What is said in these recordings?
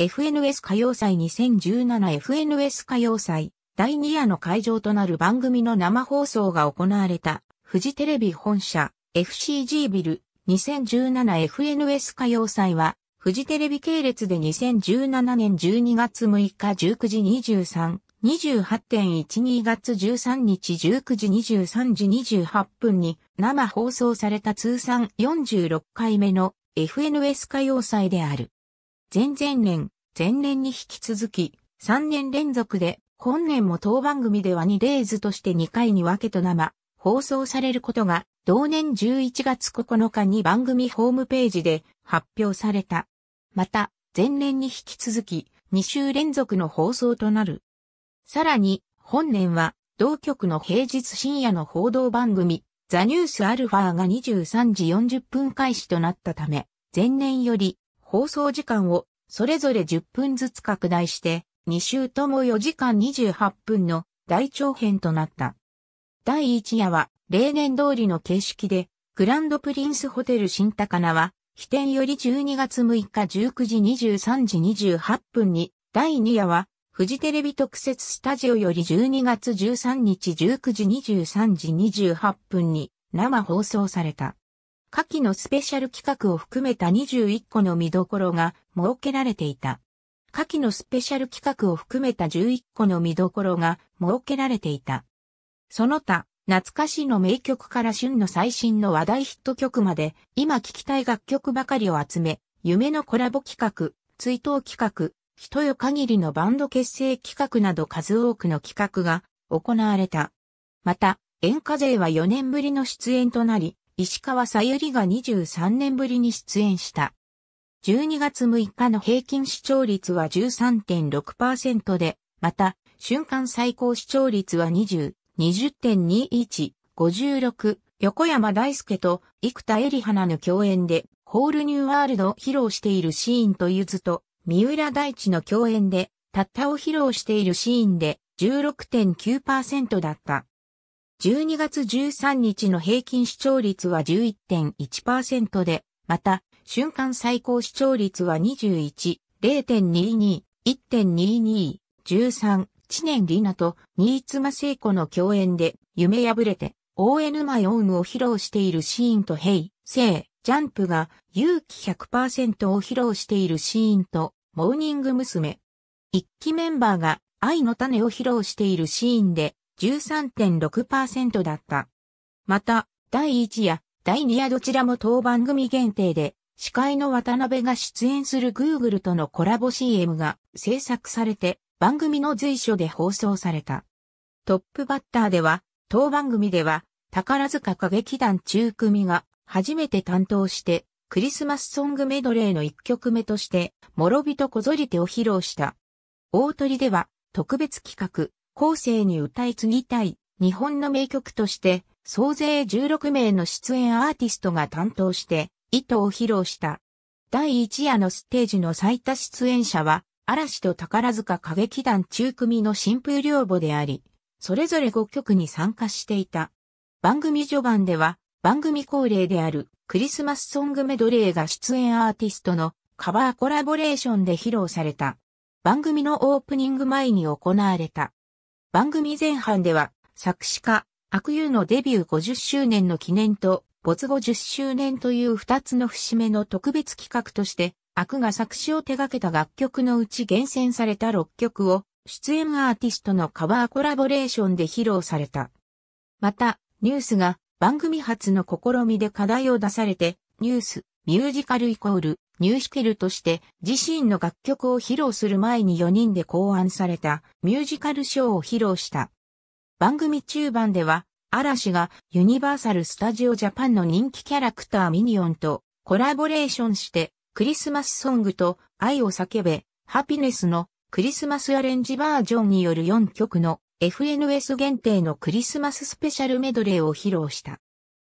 FNS 歌謡祭 2017FNS 歌謡祭第2夜の会場となる番組の生放送が行われたフジテレビ本社 FCG ビル 2017FNS 歌謡祭はフジテレビ系列で2017年12月6日19時23 28.12月13日19時23時28分に生放送された通算46回目の FNS 歌謡祭である。前々年、前年に引き続き、3年連続で、本年も当番組では2レーズとして2回に分けと生、放送されることが、同年11月9日に番組ホームページで発表された。また、前年に引き続き、2週連続の放送となる。さらに、本年は、同局の平日深夜の報道番組、ザ・ニュースアルファーが23時40分開始となったため、前年より放送時間をそれぞれ10分ずつ拡大して、2週とも4時間28分の大長編となった。第1夜は例年通りの形式で、グランドプリンスホテル新高菜は、起点より12月6日19時23時28分に、第2夜は、フジテレビ特設スタジオより12月13日19時23時28分に生放送された。夏季のスペシャル企画を含めた21個の見どころが設けられていた。夏季のスペシャル企画を含めた11個の見どころが設けられていた。その他、懐かしの名曲から旬の最新の話題ヒット曲まで、今聴きたい楽曲ばかりを集め、夢のコラボ企画、追悼企画、人よ限りのバンド結成企画など数多くの企画が行われた。また、演歌勢は4年ぶりの出演となり、石川さゆりが23年ぶりに出演した。12月6日の平均視聴率は13.6%で、また、瞬間最高視聴率は20、20.21、56、横山大輔と生田絵里花の共演で、ホールニューワールドを披露しているシーンとゆずと、三浦大地の共演で、たったを披露しているシーンで16.9%だった。12月13日の平均視聴率は11.1%で、また、瞬間最高視聴率は21、0.22、1.22、13、知念里奈と新妻聖子の共演で、夢破れて、ON マヨームを披露しているシーンと、ヘイ、セイ、ジャンプが勇気100%を披露しているシーンと、モーニング娘。一期メンバーが愛の種を披露しているシーンで、13.6%だった。また、第1夜、第2夜どちらも当番組限定で、司会の渡辺が出演する Google とのコラボ CM が制作されて、番組の随所で放送された。トップバッターでは、当番組では、宝塚歌劇団中組が初めて担当して、クリスマスソングメドレーの1曲目として、諸人小ぞり手を披露した。大鳥では、特別企画、後世に歌い継ぎたい日本の名曲として総勢16名の出演アーティストが担当して糸を披露した。第1夜のステージの最多出演者は嵐と宝塚歌劇団中組の新風両母であり、それぞれ5曲に参加していた。番組序盤では番組恒例であるクリスマスソングメドレーが出演アーティストのカバーコラボレーションで披露された。番組のオープニング前に行われた。番組前半では、作詞家、悪友のデビュー50周年の記念と、没後10周年という2つの節目の特別企画として、悪が作詞を手掛けた楽曲のうち厳選された6曲を、出演アーティストのカバーコラボレーションで披露された。また、ニュースが番組初の試みで課題を出されて、ニュースミュージカルイコール、ニューシケルとして自身の楽曲を披露する前に4人で考案されたミュージカルショーを披露した。番組中盤では、嵐がユニバーサル・スタジオ・ジャパンの人気キャラクターミニオンとコラボレーションしてクリスマスソングと愛を叫べ、ハピネスのクリスマスアレンジバージョンによる4曲の FNS 限定のクリスマススペシャルメドレーを披露した。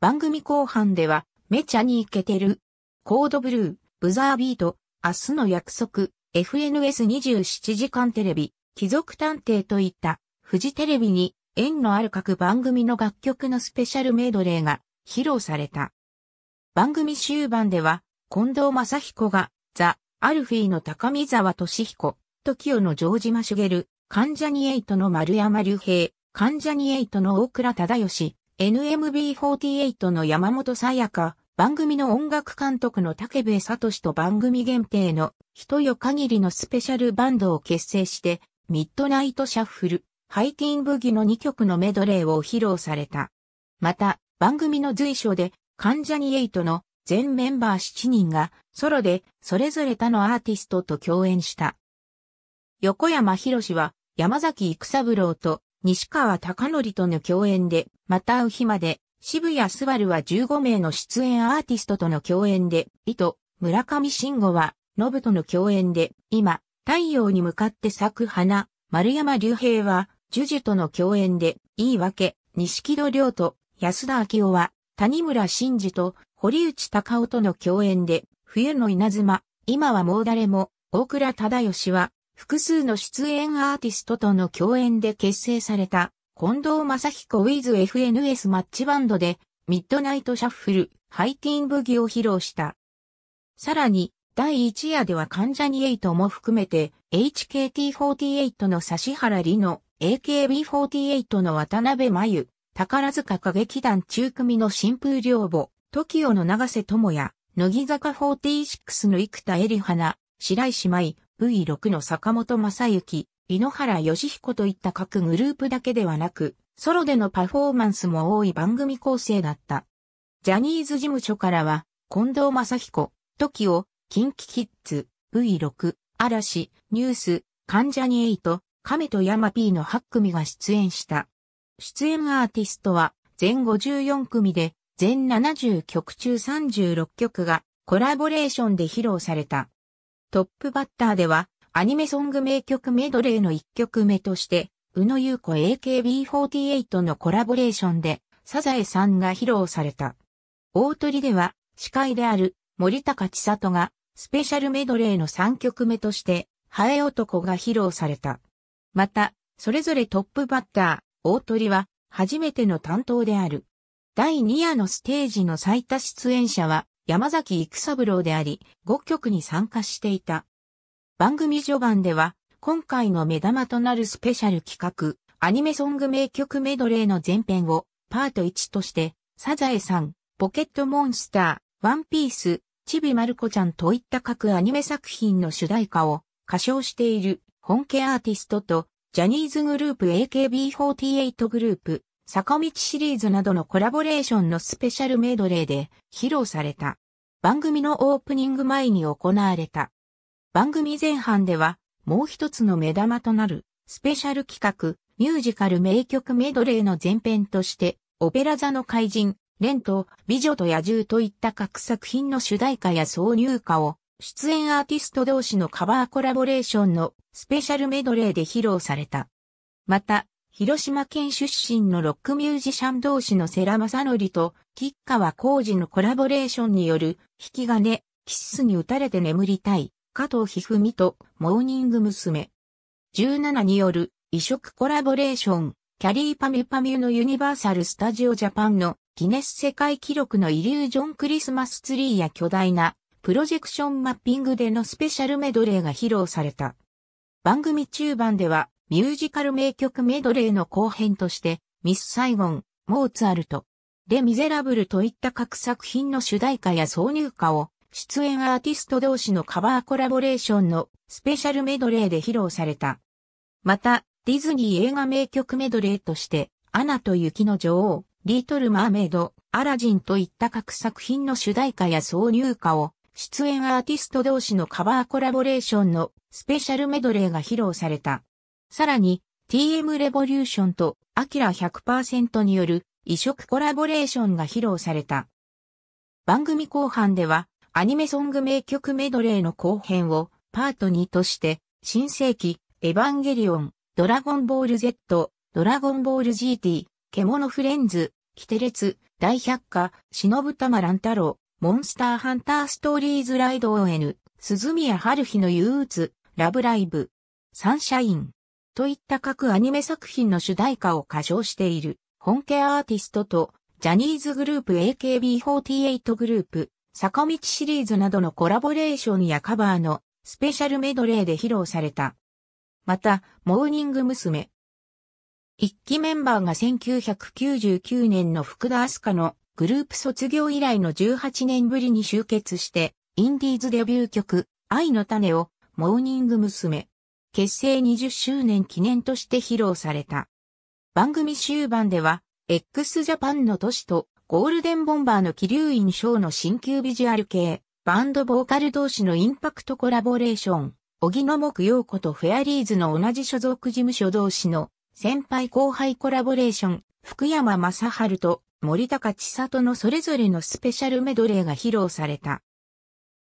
番組後半では、めちゃにイケてるコードブルー、ブザービート、明日の約束、FNS27 時間テレビ、貴族探偵といった、フジテレビに縁のある各番組の楽曲のスペシャルメドレーが披露された。番組終盤では、近藤正彦が、ザ・アルフィーの高見沢俊彦、トキオの城島茂、関ジャニエイトの丸山隆平、関ジャニエイトの大倉忠義、NMB48 の山本さやか、番組の音楽監督の竹部聡と番組限定の一夜限りのスペシャルバンドを結成して、ミッドナイトシャッフル、ハイティンブギの2曲のメドレーを披露された。また、番組の随所で、関ジャニエイトの全メンバー7人がソロでそれぞれ他のアーティストと共演した。横山博士は山崎育三郎と西川貴則との共演で、また会う日まで渋谷すばるは15名の出演アーティストとの共演で、意図、村上信吾は、ノブとの共演で、今、太陽に向かって咲く花、丸山隆平は、ジュジュとの共演で、言い訳、西木戸亮と、安田明夫は、谷村真嗣と、堀内隆夫との共演で、冬の稲妻、今はもう誰も、大倉忠義は、複数の出演アーティストとの共演で結成された、近藤正彦 WithFNS マッチバンドで、ミッドナイトシャッフル、ハイティーンブギを披露した。さらに、第1夜では関ジャニエイトも含めて、HKT48 の指原里の、AKB48 の渡辺真由、宝塚歌劇団中組の新風良母、TOKIO の長瀬智也、乃木坂46の生田絵里花、白石舞、V6 の坂本正幸、井ノ原義彦といった各グループだけではなく、ソロでのパフォーマンスも多い番組構成だった。ジャニーズ事務所からは、近藤正彦、TOKIO、キ i n k V6、嵐、ニュース、関ジャニエイト、亀と山 P の8組が出演した。出演アーティストは全54組で、全70曲中36曲がコラボレーションで披露された。トップバッターでは、アニメソング名曲メドレーの1曲目として、宇野優子 AKB48 のコラボレーションで、サザエさんが披露された。大鳥では、司会である森高千里が、スペシャルメドレーの3曲目として、ハエ男が披露された。また、それぞれトップバッター、大鳥は、初めての担当である。第2夜のステージの最多出演者は、山崎育三郎であり、5曲に参加していた。番組序盤では、今回の目玉となるスペシャル企画、アニメソング名曲メドレーの前編を、パート1として、サザエさん、ポケットモンスター、ワンピース、チビマルコちゃんといった各アニメ作品の主題歌を歌唱している本家アーティストとジャニーズグループ AKB48 グループ坂道シリーズなどのコラボレーションのスペシャルメドレーで披露された。番組のオープニング前に行われた番組前半では、もう一つの目玉となる、スペシャル企画、ミュージカル名曲メドレーの前編として、オペラ座の怪人、レント、美女と野獣といった各作品の主題歌や挿入歌を、出演アーティスト同士のカバーコラボレーションのスペシャルメドレーで披露された。また、広島県出身のロックミュージシャン同士の世良正則と吉川浩二のコラボレーションによる、引き金、キッスに打たれて眠りたい、加藤一二三とモーニング娘。17による異色コラボレーション、キャリーパミュパミュのユニバーサル・スタジオ・ジャパンのギネス世界記録のイリュージョン・クリスマスツリーや巨大なプロジェクションマッピングでのスペシャルメドレーが披露された。番組中盤ではミュージカル名曲メドレーの後編としてミス・サイゴン、モーツァルト、レ・ミゼラブルといった各作品の主題歌や挿入歌を出演アーティスト同士のカバーコラボレーションのスペシャルメドレーで披露された。また、ディズニー映画名曲メドレーとして、アナと雪の女王、リートル・マーメイド、アラジンといった各作品の主題歌や挿入歌を、出演アーティスト同士のカバーコラボレーションのスペシャルメドレーが披露された。さらに、TM レボリューションとアキラ100%による異色コラボレーションが披露された。番組後半では、アニメソング名曲メドレーの後編をパート2として、新世紀、エヴァンゲリオン、ドラゴンボール Z、ドラゴンボール GT、獣フレンズ、キテレツ、大百科、忍たま乱太郎、モンスターハンターストーリーズライド ON、鈴宮春日の憂鬱、ラブライブ、サンシャイン、といった各アニメ作品の主題歌を歌唱している、本家アーティストと、ジャニーズグループ AKB48 グループ、坂道シリーズなどのコラボレーションやカバーのスペシャルメドレーで披露された。また、モーニング娘。一期メンバーが1999年の福田明日香のグループ卒業以来の18年ぶりに集結して、インディーズデビュー曲、愛の種を、モーニング娘。結成20周年記念として披露された。番組終盤では、x ジャパンの都市とゴールデンボンバーの気流院ーの新旧ビジュアル系、バンドボーカル同士のインパクトコラボレーション、荻野木陽子とフェアリーズの同じ所属事務所同士の先輩後輩コラボレーション、福山雅治と森高千里のそれぞれのスペシャルメドレーが披露された。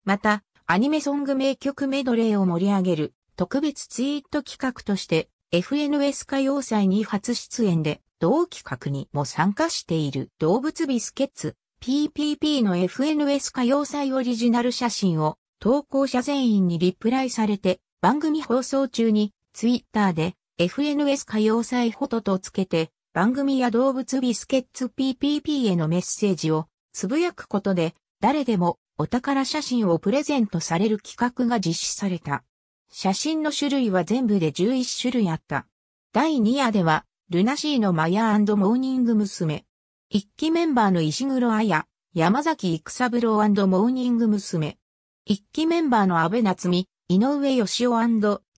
また、アニメソング名曲メドレーを盛り上げる特別ツイート企画として、FNS 歌謡祭に初出演で、同企画にも参加している動物ビスケッツ PPP の FNS 歌謡祭オリジナル写真を投稿者全員にリプライされて番組放送中にツイッターで FNS 歌謡祭フォトとつけて番組や動物ビスケッツ PPP へのメッセージをつぶやくことで誰でもお宝写真をプレゼントされる企画が実施された。写真の種類は全部で11種類あった。第2夜ではルナシーのマヤモーニング娘。一期メンバーの石黒彩、山崎育三郎モーニング娘。一期メンバーの安倍夏美、井上義雄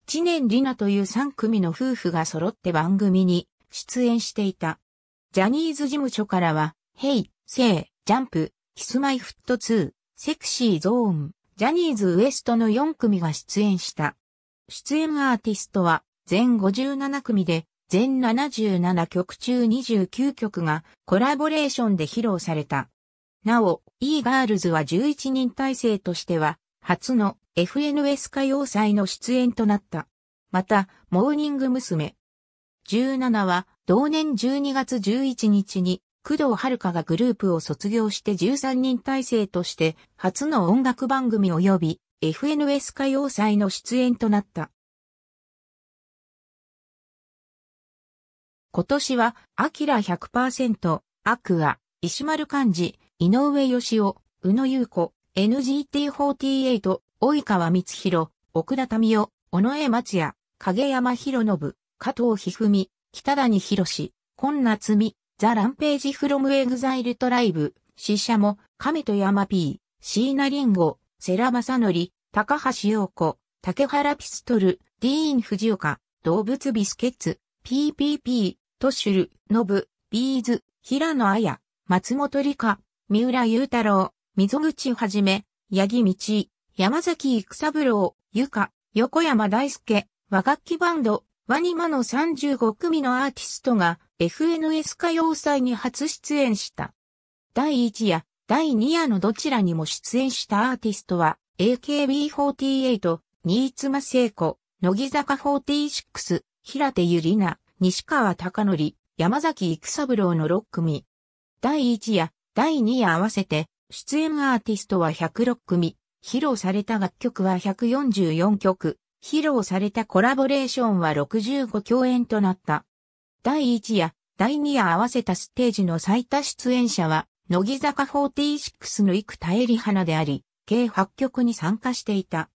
知念里奈という3組の夫婦が揃って番組に出演していた。ジャニーズ事務所からは、ヘイ、セイ、ジャンプ、キスマイフット2、セクシーゾーン、ジャニーズウエストの4組が出演した。出演アーティストは全57組で、全77曲中29曲がコラボレーションで披露された。なお、e ガールズは11人体制としては、初の FNS 歌謡祭の出演となった。また、モーニング娘。17は、同年12月11日に、工藤遥がグループを卒業して13人体制として、初の音楽番組及び FNS 歌謡祭の出演となった。今年は、アキラ100%、アクア、石丸幹字、井上義雄、宇野優子、NGT48、及川光弘、奥田民夫、尾上松也、影山博信、加藤一二三、北谷博今夏美、ザ・ランページ・フロム・エグザイル・トライブ、死者も、亀戸山 P、椎名林檎、世良正則、高橋陽子、竹原ピストル、ディーン・藤岡、動物ビスケッツ、PPP、トシュル、ノブ、ビーズ、平野綾、松本里香、三浦雄太郎、溝口はじめ、八木道、山崎育三郎、ゆか、横山大輔、和楽器バンド、ワニマの35組のアーティストが FNS 歌謡祭に初出演した。第1夜、第2夜のどちらにも出演したアーティストは、AKB48、新妻聖子、乃木坂46、平手ゆりな。西川貴則、山崎育三郎の6組。第1夜、第2夜合わせて、出演アーティストは106組、披露された楽曲は144曲、披露されたコラボレーションは65共演となった。第1夜、第2夜合わせたステージの最多出演者は、乃木坂46の幾田絵里花であり、計8曲に参加していた。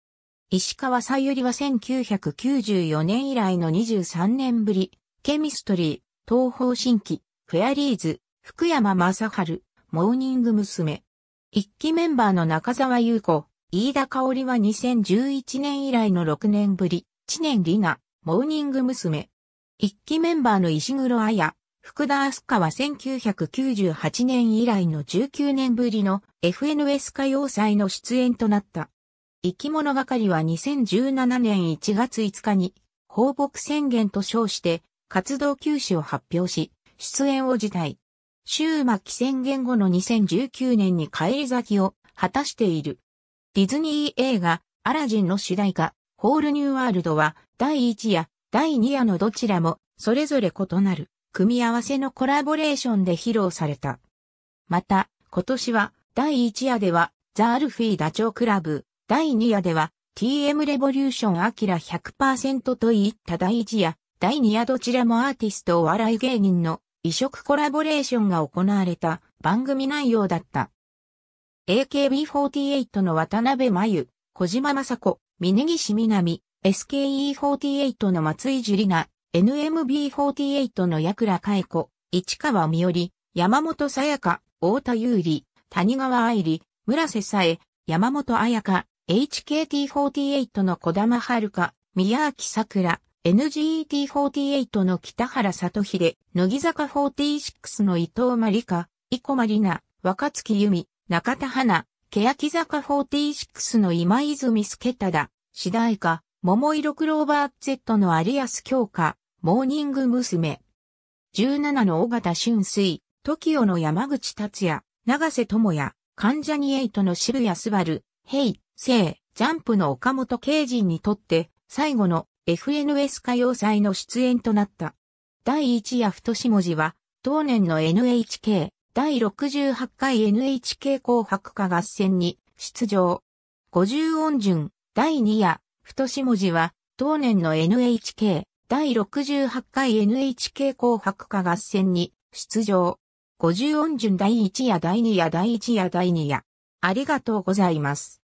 石川さゆりは1994年以来の23年ぶり、ケミストリー、東方新規、フェアリーズ、福山雅治、モーニング娘。一期メンバーの中澤優子、飯田香織は2011年以来の6年ぶり、知念里奈、モーニング娘。一期メンバーの石黒彩、福田明日香は1998年以来の19年ぶりの FNS 歌謡祭の出演となった。生き物係は2017年1月5日に放牧宣言と称して活動休止を発表し、出演を辞退。終末期宣言後の2019年に帰り咲きを果たしている。ディズニー映画、アラジンの主題歌、ホールニューワールドは、第1夜、第2夜のどちらも、それぞれ異なる、組み合わせのコラボレーションで披露された。また、今年は、第1夜では、ザ・アルフィーダチョウクラブ、第2夜では、TM レボリューションアキラ100%といった第1夜、第2夜どちらもアーティストお笑い芸人の異色コラボレーションが行われた番組内容だった。AKB48 の渡辺真由、小島雅子、峯岸みなみ、SKE48 の松井樹里奈、NMB48 の矢倉佳恵子、市川美織、山本さやか、太田優里、谷川愛理、村瀬さえ、山本彩香、HKT48 の小玉遥、宮明桜、NGET48 の北原里秀、乃木坂46の伊藤真理香、生駒里奈、若月由美、中田花、欅坂46の今泉助忠、次第歌、桃色クローバー Z の有安京香、モーニング娘。17の尾形俊水、TOKIO の山口達也、長瀬智也、関ジャニエイトの渋谷すばる、ヘイ、セイ、ジャンプの岡本圭人にとって、最後の FNS 歌謡祭の出演となった。第1夜太し文字は、当年の NHK 第68回 NHK 紅白歌合戦に出場。50音順第2夜太し文字は、当年の NHK 第68回 NHK 紅白歌合戦に出場。50音順第1夜第2夜第1夜第2夜。ありがとうございます。